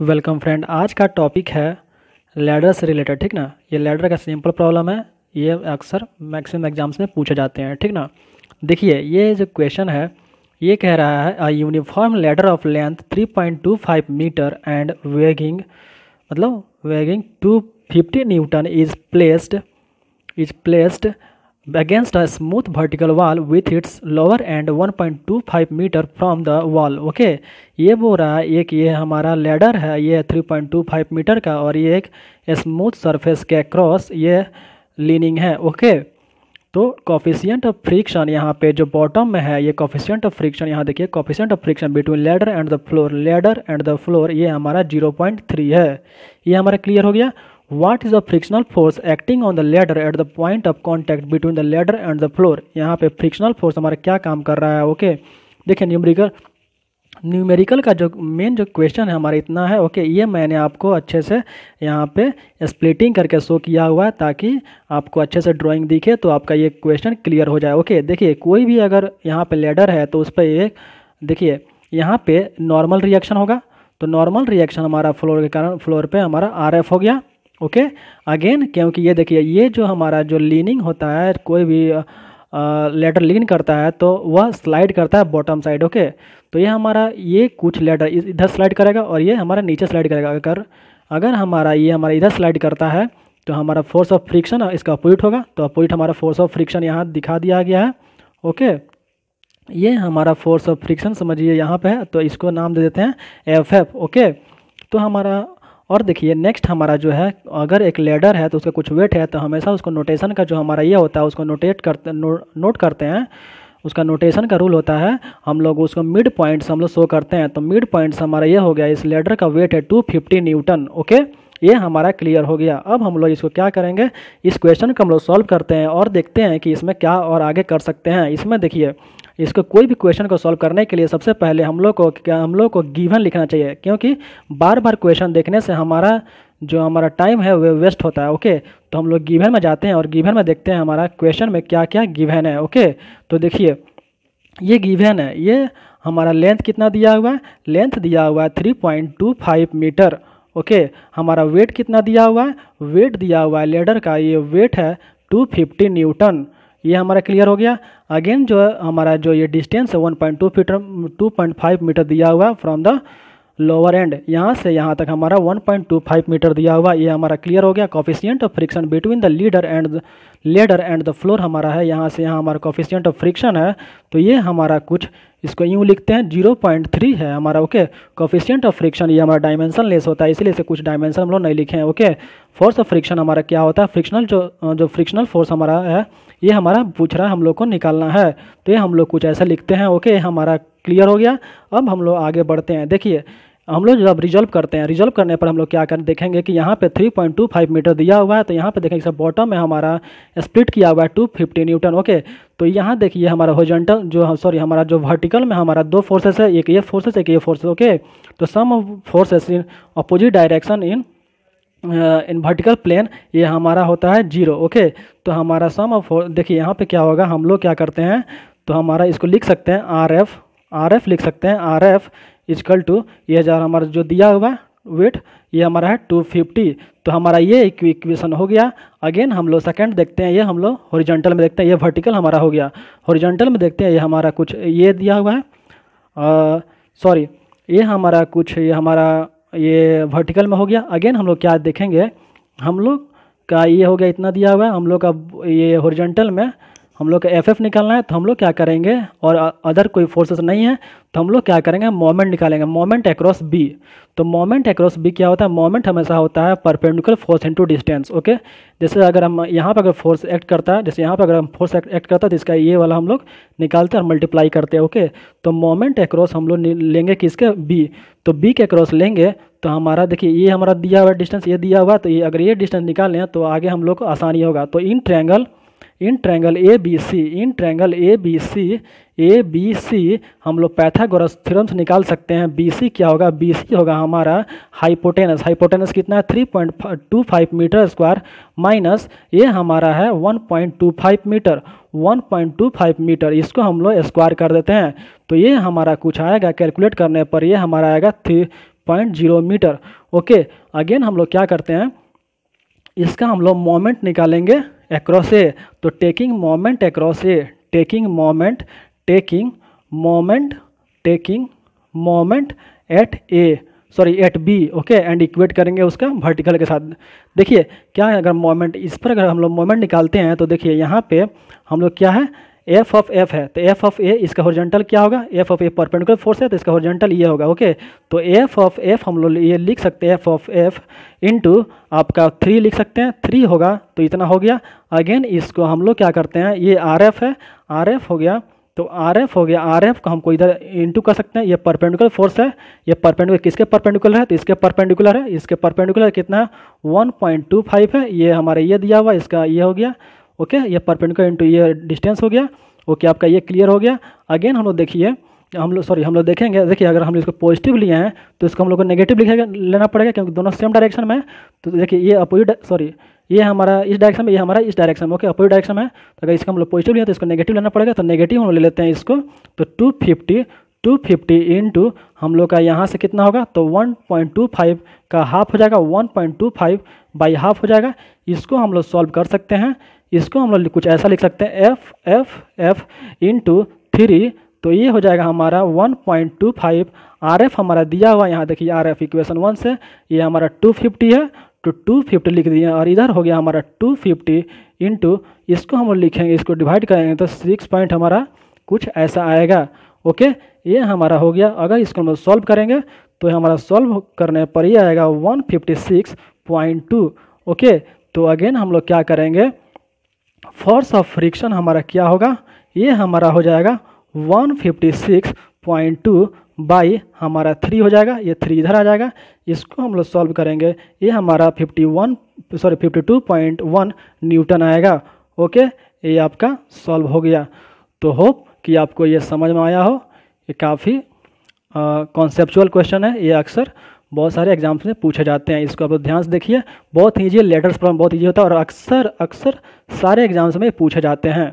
Welcome friend आज का topic है लेडर से रिलेटेड ठीक ना ये लेडर का सिंपल प्रॉब्लम है ये अक्सर मैक्सिमम एग्जाम्स में पूछे जाते हैं ठीक ना देखिए ये जो क्वेश्चन है ये कह रहा है a uniform ladder of length 3.25 meter and weighing मतलब weighing 250 newton is placed is placed against a smooth vertical wall with its lower end 1.25 meter from the wall okay ये बोल रहा है एक ये हमारा लेडर है ये 3.25 मीटर का और ये एक स्मूथ सरफेस के क्रॉस ये लीनिंग है ओके okay? तो कॉफिशियंट ऑफ फ्रिक्शन यहाँ पे जो बॉटम में है ये कॉफिशियंट ऑफ फ्रिक्शन यहाँ देखिए coefficient of friction between ladder and the floor ladder and the floor ये हमारा 0.3 है ये हमारा क्लियर हो गया what is a frictional force acting on the ladder at the point of contact between the ladder and the floor यहाँ पे frictional force हमारा क्या काम कर रहा है ओके देखिए न्यूमेरिकल न्यूमेरिकल का जो मेन जो क्वेश्चन है हमारा इतना है ओके ये मैंने आपको अच्छे से यहाँ पे स्प्लिटिंग करके शो किया हुआ है ताकि आपको अच्छे से ड्राइंग दिखे तो आपका ये क्वेश्चन क्लियर हो जाए ओके देखिए कोई भी अगर यहाँ पे लेडर है तो उस पर एक देखिए यहाँ पे नॉर्मल रिएक्शन होगा तो नॉर्मल रिएक्शन हमारा फ्लोर के कारण फ्लोर पे हमारा आर हो गया ओके अगेन क्योंकि ये देखिए ये जो हमारा जो लीनिंग होता है कोई भी लेटर लीन करता है तो वह स्लाइड करता है बॉटम साइड ओके तो ये हमारा ये कुछ लेटर इधर स्लाइड करेगा और ये हमारा नीचे स्लाइड करेगा अगर अगर हमारा ये हमारा इधर स्लाइड करता है तो हमारा फोर्स ऑफ फ्रिक्शन इसका अपोजिट होगा तो अपोजिट हमारा फोर्स ऑफ फ्रिक्शन यहाँ दिखा दिया गया है ओके ये हमारा फोर्स ऑफ फ्रिक्शन समझिए यहाँ पे है तो इसको नाम दे देते हैं एफ एफ ओके तो हमारा और देखिए नेक्स्ट हमारा जो है अगर एक लेडर है तो उसका कुछ वेट है तो हमेशा उसको नोटेशन का जो हमारा ये होता है उसको नोटेट करते नो, नोट करते हैं उसका नोटेशन का रूल होता है हम लोग उसको मिड पॉइंट्स हम लोग शो करते हैं तो मिड पॉइंट्स हमारा ये हो गया इस लेडर का वेट है टू फिफ्टी न्यूटन ओके ये हमारा क्लियर हो गया अब हम लोग इसको क्या करेंगे इस क्वेश्चन को हम लोग सॉल्व करते हैं और देखते हैं कि इसमें क्या और आगे कर सकते हैं इसमें देखिए इसको कोई भी क्वेश्चन को सॉल्व करने के लिए सबसे पहले हम लोग को हम लोग को गिवन लिखना चाहिए क्योंकि बार बार क्वेश्चन देखने से हमारा जो हमारा टाइम है वह वेस्ट होता है ओके तो हम लोग गिवन में जाते हैं और गिवन में देखते हैं हमारा क्वेश्चन में क्या क्या गिवन है ओके तो देखिए ये गिवन है ये हमारा लेंथ कितना दिया हुआ है लेंथ दिया हुआ है three point two five meter okay हमारा वेट कितना दिया हुआ है वेट दिया हुआ है लेडर का ये वेट है टू फिफ्टी न्यूटन ये हमारा क्लियर हो गया अगेन जो है हमारा जो ये डिस्टेंस है वन पॉइंट टू फीटर टू पॉइंट फाइव मीटर दिया हुआ है फ्रॉम द लोअर एंड यहाँ से यहाँ तक हमारा one point two five meter दिया हुआ ये हमारा क्लियर हो गया coefficient of friction between the leader and ladder and the floor हमारा है यहाँ से यहाँ हमारा कॉफिशियंट ऑफ फ्रिक्शन है तो ये हमारा कुछ इसको यूँ लिखते हैं जीरो पॉइंट थ्री है हमारा ओके कॉफिशियंट ऑफ फ्रिक्शन ये हमारा डायमेंशन लेस होता है इसलिए इसे कुछ डायमेंशन हम लोग नहीं लिखे हैं ओके फोर्स ऑफ फ्रिक्शन हमारा क्या होता है फ्रिक्शनल जो जो फ्रिक्शनल फोर्स हमारा है ये हमारा पूछ रहा है हम लोग को निकालना है तो ये हम लोग कुछ ऐसा लिखते हैं ओके हमारा क्लियर हो गया अब हम लोग आगे बढ़ते हैं देखिए हम लोग जब रिजॉल्व करते हैं रिजॉल्व करने पर हम लोग क्या कर देखेंगे कि यहाँ पे 3.25 मीटर दिया हुआ है तो यहाँ पे देखेंगे सब बॉटम में हमारा स्प्लिट किया हुआ है 250 न्यूटन ओके तो यहाँ देखिए हमारा होजेंटल जो सॉरी हमारा जो वर्टिकल में हमारा दो फोर्सेस है एक ये फोर्सेस एक ये फोर्सेस ओके तो sum forces in opposite direction in in vertical plane ये हमारा होता है जीरो ओके तो हमारा सम ऑफ देखिए यहाँ पर क्या होगा हम लोग क्या करते हैं तो हमारा इसको लिख सकते हैं आर एफ आर एफ लिख सकते हैं आर एफ इजकल टू ये हज़ार हमारा जो दिया हुआ वेट ये हमारा है टू फिफ्टी तो हमारा ये इक्वेशन हो गया अगेन हम लोग सेकंड देखते हैं ये हम लोग हॉरिजेंटल में देखते हैं ये वर्टिकल हमारा हो गया हॉरिजेंटल में देखते हैं ये हमारा कुछ ये दिया हुआ है सॉरी ये हमारा कुछ ये हमारा ये वर्टिकल में हो गया अगेन हम लोग क्या देखेंगे हम लोग का ये हो गया इतना दिया हुआ है हम लोग का ये हॉरिजेंटल में हम लोग का एफ निकालना है तो हम लोग क्या करेंगे और अदर कोई फोर्सेस नहीं है तो हम लोग क्या करेंगे मोमेंट निकालेंगे मोमेंट एक्रॉस बी तो मोमेंट एक्रॉस बी क्या होता है मोमेंट हमेशा होता है perpendicular force into distance okay जैसे अगर हम यहाँ पर अगर फोर्स एक्ट करता है जैसे यहाँ पर अगर हम फोर्स एक्ट करता है तो इसका ये वाला हम लोग निकालते हैं और मल्टीप्लाई करते हैं ओके तो मोमेंट एक्रॉस हम लोग लेंगे किसके बी तो बी के अक्रॉस लेंगे तो हमारा देखिए ये हमारा दिया हुआ डिस्टेंस ये दिया हुआ तो ये अगर ये डिस्टेंस निकाल लें तो आगे हम लोग को आसानी होगा तो in triangle in triangle A B C in triangle A B C A B C हम लोग पैथागोरस थ्योरम से निकाल सकते हैं बी सी क्या होगा बी सी होगा हमारा हाइपोटेनस हाइपोटेनस कितना है three point two five meter square minus ये हमारा है one point two five meter one point two five meter इसको हम लोग स्क्वायर कर देते हैं तो ये हमारा कुछ आएगा कैलकुलेट करने पर ये हमारा आएगा three point zero meter okay again हम लोग क्या करते हैं इसका हम लोग मोमेंट निकालेंगे एक्रॉस ए तो taking moment across A taking moment taking moment taking moment at A sorry at B okay and equate करेंगे उसका वर्टिकल के साथ देखिए क्या है अगर मोमेंट इस पर अगर हम लोग मोमेंट निकालते हैं तो देखिए यहाँ पे हम लोग क्या है एफ ऑफ एफ है तो एफ ऑफ ए इसका हॉरिजॉन्टल क्या होगा F of A perpendicular force है तो इसका हॉरिजॉन्टल ये होगा ओके तो एफ ऑफ एफ हम लोग ये लिख सकते हैं एफ ऑफ एफ इंटू आपका थ्री लिख सकते हैं थ्री होगा तो इतना हो गया अगेन इसको हम लोग क्या करते हैं ये आर एफ है आर एफ हो गया तो आर एफ हो गया आर एफ को हमको इधर इंटू कर सकते हैं ये परपेंडिकुलर फोर्स है ये परपेंडिकुलर किसके परपेंडिकुलर है तो इसके परपेंडिकुलर है इसके परपेंडिकुलर कितना है वन पॉइंट टू फाइव है ये हमारे ये दिया हुआ इसका ये हो गया ओके ये परपेंडिकुलर इंटू ये डिस्टेंस हो गया ओके आपका ये क्लियर हो गया अगेन हम लोग देखिए हम लोग सॉरी हम लोग देखेंगे देखिए अगर हम इसको पॉजिटिव लिए हैं तो इसको हम लोग को नेगेटिव लिखेगा लेना पड़ेगा क्योंकि दोनों सेम डायरेक्शन में तो देखिए ये अपोजिट सॉरी ये हमारा इस डायरेक्शन में ये हमारा इस डायरेक्शन में ओके अपोजिट डायरेक्शन में तो अगर इसका हम लोग पॉजिटिव लिए तो इसको नेगेटिव लेना पड़ेगा तो नेगेटिव हम लोग ले लेते हैं इसको तो two fifty two fifty into हम लोग का यहाँ से कितना होगा तो वन पॉइंट टू फाइव का हाफ हो जाएगा one point two five by half हो जाएगा इसको हम लोग सॉल्व कर सकते हैं इसको हम लोग कुछ ऐसा लिख सकते हैं F F F into three तो ये हो जाएगा हमारा 1.25 एफ हमारा दिया हुआ यहाँ देखिए आर एफ इक्वेशन वन से ये हमारा 250 है तो 250 लिख दिए और इधर हो गया हमारा 250 फिफ्टी टू इसको हम लिखेंगे इसको डिवाइड करेंगे तो सिक्स पॉइंट हमारा कुछ ऐसा आएगा ओके ये हमारा हो गया अगर इसको हम सॉल्व करेंगे तो हमारा सॉल्व करने पर ये आएगा टू ओके तो अगेन हम लोग क्या करेंगे फोर्स ऑफ फ्रिक्शन हमारा क्या होगा ये हमारा हो जाएगा 156.2 बाई हमारा थ्री हो जाएगा ये थ्री इधर आ जाएगा इसको हम लोग सॉल्व करेंगे ये हमारा 51 सॉरी 52.1 न्यूटन आएगा ओके ये आपका सॉल्व हो गया तो होप कि आपको ये समझ में आया हो ये काफ़ी कॉन्सेप्चुअल क्वेश्चन है ये अक्सर बहुत सारे एग्जाम्स में पूछे जाते हैं इसको आप ध्यान से देखिए बहुत ईजी लेटर्स प्रॉब्लम बहुत ईजी होता है और अक्सर अक्सर सारे एग्जाम्स में पूछे जाते हैं